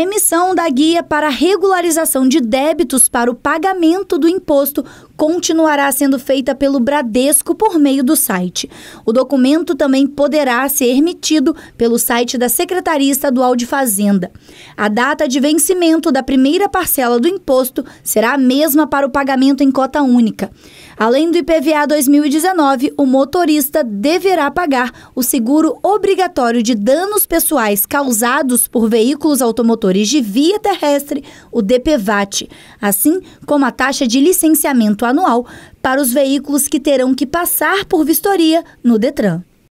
a emissão da guia para regularização de débitos para o pagamento do imposto continuará sendo feita pelo Bradesco por meio do site. O documento também poderá ser emitido pelo site da Secretaria Estadual de Fazenda. A data de vencimento da primeira parcela do imposto será a mesma para o pagamento em cota única. Além do IPVA 2019, o motorista deverá pagar o seguro obrigatório de danos pessoais causados por veículos automotores de Via Terrestre, o DPVAT, assim como a taxa de licenciamento anual para os veículos que terão que passar por vistoria no Detran.